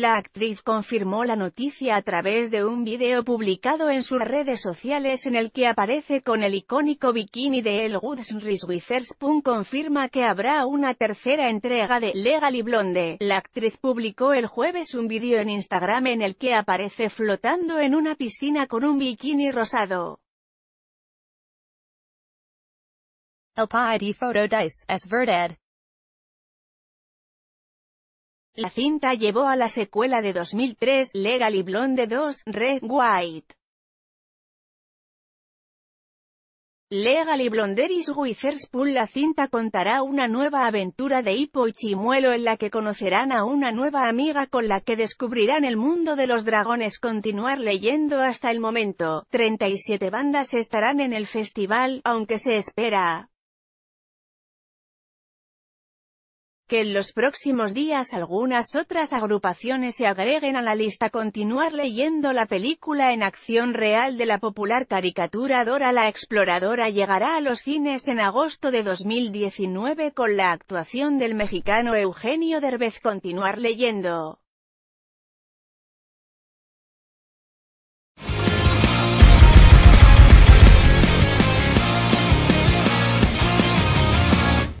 La actriz confirmó la noticia a través de un video publicado en sus redes sociales en el que aparece con el icónico bikini de El Woods. Reese confirma que habrá una tercera entrega de *Legal y Blonde. La actriz publicó el jueves un video en Instagram en el que aparece flotando en una piscina con un bikini rosado. El Verdad. La cinta llevó a la secuela de 2003 Legally Blonde 2, Red White. Legally Blonde is Witherspoon La cinta contará una nueva aventura de Hippo y Chimuelo en la que conocerán a una nueva amiga con la que descubrirán el mundo de los dragones Continuar leyendo hasta el momento, 37 bandas estarán en el festival, aunque se espera que en los próximos días algunas otras agrupaciones se agreguen a la lista. Continuar leyendo la película en acción real de la popular caricatura Dora la Exploradora llegará a los cines en agosto de 2019 con la actuación del mexicano Eugenio Derbez. Continuar leyendo.